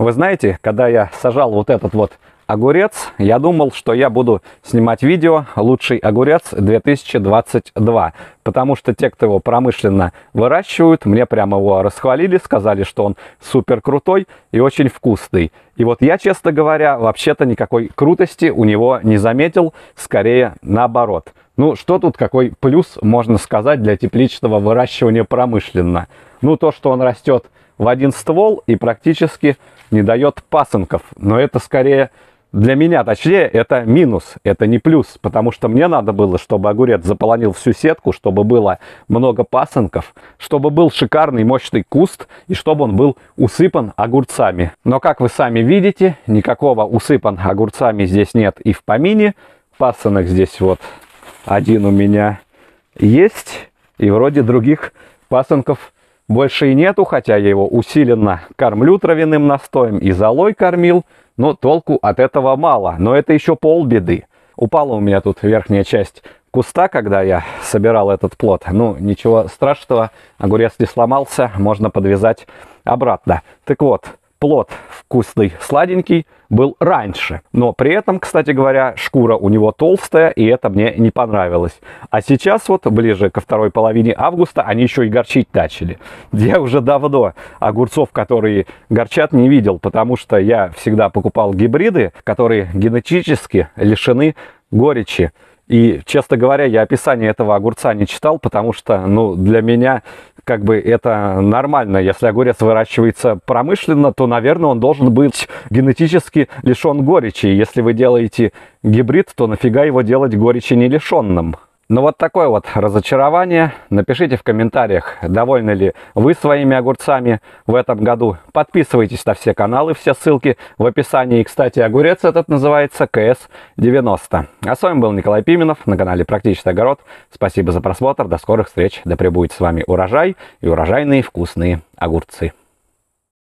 Вы знаете, когда я сажал вот этот вот огурец, я думал, что я буду снимать видео «Лучший огурец 2022», потому что те, кто его промышленно выращивают, мне прямо его расхвалили, сказали, что он супер крутой и очень вкусный. И вот я, честно говоря, вообще-то никакой крутости у него не заметил, скорее наоборот. Ну, что тут, какой плюс можно сказать для тепличного выращивания промышленно? Ну, то, что он растет в один ствол и практически не дает пасынков. Но это скорее для меня, точнее, это минус, это не плюс, потому что мне надо было, чтобы огурец заполонил всю сетку, чтобы было много пасынков, чтобы был шикарный мощный куст и чтобы он был усыпан огурцами. Но, как вы сами видите, никакого усыпан огурцами здесь нет и в помине. Пасынок здесь вот один у меня есть, и вроде других пасынков больше и нету, хотя я его усиленно кормлю травяным настоем и золой кормил, но толку от этого мало. Но это еще полбеды. Упала у меня тут верхняя часть куста, когда я собирал этот плод. Ну, ничего страшного, огурец не сломался, можно подвязать обратно. Так вот, плод вкусный, сладенький был раньше. Но при этом, кстати говоря, шкура у него толстая, и это мне не понравилось. А сейчас вот ближе ко второй половине августа они еще и горчить начали. Я уже давно огурцов, которые горчат, не видел, потому что я всегда покупал гибриды, которые генетически лишены горечи. И, честно говоря, я описание этого огурца не читал, потому что, ну, для меня как бы это нормально. Если огурец выращивается промышленно, то, наверное, он должен быть генетически лишен горечи. Если вы делаете гибрид, то нафига его делать горечи не лишенным? Ну вот такое вот разочарование. Напишите в комментариях, довольны ли вы своими огурцами в этом году. Подписывайтесь на все каналы, все ссылки в описании. И, кстати, огурец этот называется КС-90. А с вами был Николай Пименов на канале Практический огород. Спасибо за просмотр. До скорых встреч. Да пребудет с вами урожай и урожайные вкусные огурцы.